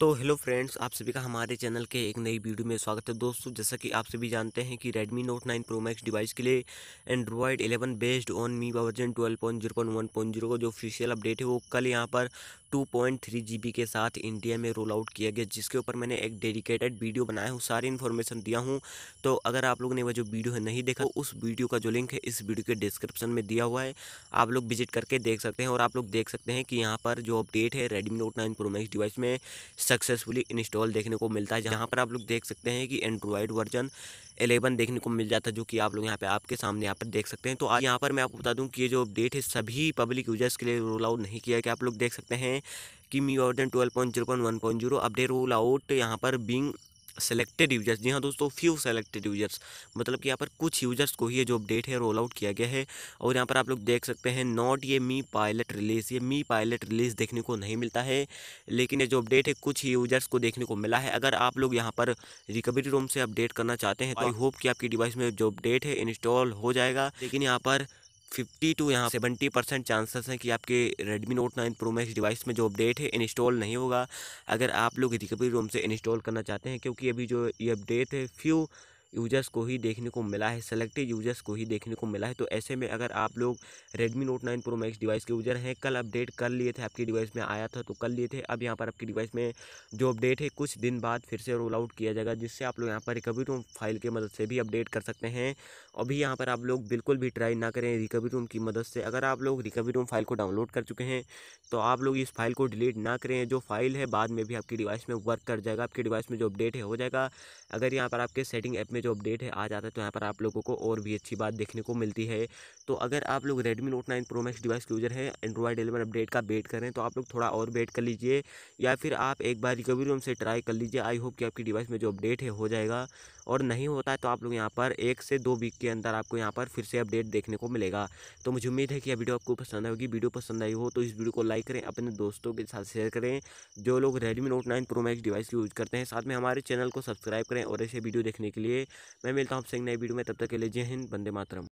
तो hello friends आप सभी का हमारे चैनल के एक नई वीडियो में स्वागत है दोस्तों जैसा कि आप सभी जानते हैं कि Redmi Note 9 Pro Max device के लिए Android 11 based on Mi version 12.0.1.0 का जो ऑफिशियल अपडेट है वो कल यहाँ पर 2.3 जीबी के साथ इंडिया में रोल आउट किया गया जिसके ऊपर मैंने एक डेडिकेटेड वीडियो बनाया हूँ सारी इन्फॉर्मेशन दिया हूँ तो अगर आप लोग ने वह जो वीडियो है नहीं देखा तो उस वीडियो का जो लिंक है इस वीडियो के डिस्क्रिप्शन में दिया हुआ है आप लोग विजिट करके देख सकते हैं और आप लोग देख सकते हैं कि यहाँ पर जो अपडेट है Redmi Note nine Pro Max device में सक्सेसफुली इंस्टॉल देखने को मिलता है जहाँ पर आप लोग देख सकते हैं कि एंड्रॉयड वर्जन एलेवन देखने को मिल जाता है जो कि आप लोग यहाँ पे आपके सामने यहाँ पर देख सकते हैं तो आज यहाँ पर मैं आपको बता दूँ कि ये जो अपडेट है सभी पब्लिक यूजर्स के लिए रोल आउट नहीं किया कि आप लोग देख सकते हैं कि Mi version twelve point zero point one point zero update roll out यहाँ पर बिंग सेलेक्टेड यूजर्स जी हाँ दोस्तों फ्यू सेलेक्टेड यूजर्स मतलब कि यहाँ पर कुछ यूजर्स को ही ये जो अपडेट है रोल आउट किया गया है और यहाँ पर आप लोग देख सकते हैं नॉट ये मी पायलट रिलीज़ ये मी पायलट रिलीज़ देखने को नहीं मिलता है लेकिन ये जो अपडेट है कुछ ही यूजर्स को देखने को मिला है अगर आप लोग यहाँ पर रिकवरी रूम से अपडेट करना चाहते हैं तो आई होप कि आपकी डिवाइस में जो अपडेट है इंस्टॉल हो जाएगा लेकिन यहाँ पर फिफ्टी टू यहाँ सेवेंटी परसेंट चांसेस हैं कि आपके Redmi Note nine Pro Max device में जो अपडेट है इंस्टॉल नहीं होगा अगर आप लोग रिकवरी रोम से इंस्टॉल करना चाहते हैं क्योंकि अभी जो ये अपडेट है फ्यू यूजर्स को ही देखने को मिला है सेलेक्टेड यूजर्स को ही देखने को मिला है तो ऐसे में अगर आप लोग Redmi Note nine Pro Max device के यूजर हैं कल अपडेट कर लिए थे आपकी डिवाइस में आया था तो कर लिए थे अब यहाँ पर आपकी डिवाइस में जो अपडेट है कुछ दिन बाद फिर से रोल आउट किया जाएगा जिससे आप लोग यहाँ पर रिकवरी रूम फाइल की मदद से भी अपडेट कर सकते हैं अभी यहाँ पर आप लोग बिल्कुल भी ट्राई ना करें रिकवरी रूम की मदद से अगर आप लोग रिकवरी रूम फाइल को डाउनलोड कर चुके हैं तो आप लोग इस फाइल को डिलीट ना करें जो फाइल है बाद में भी आपकी डिवाइस में वर्क कर जाएगा आपकी डिवाइस में जो अपडेट है हो जाएगा अगर यहाँ पर आपके सेटिंग ऐप में में जो अपडेट है आ जाता है तो यहाँ पर आप लोगों को और भी अच्छी बात देखने को मिलती है तो अगर आप लोग Redmi Note nine Pro Max device के यूज़र है एंड्रॉयड एलेवन अपडेट का वेट करें तो आप लोग थोड़ा और वेट कर लीजिए या फिर आप एक बार रिकवरी रूम से ट्राई कर लीजिए आई होप कि आपकी डिवाइस में जो अपडेट है हो जाएगा और नहीं होता है तो आप लोग यहाँ पर एक से दो वीक के अंदर आपको यहाँ पर फिर से अपडेट देखने को मिलेगा तो मुझे उम्मीद है कि यह वीडियो आपको पसंद आएगी वीडियो पसंद आई हो तो इस वीडियो को लाइक करें अपने दोस्तों के साथ शेयर करें जो लोग Redmi Note nine Pro Max device use करते हैं साथ में हमारे चैनल को सब्सक्राइब करें और ऐसे वीडियो देखने के लिए मैं मिलता हूँ आपसे एक नई वीडियो में तब तक के लिए जय हिंद बंदे मातरम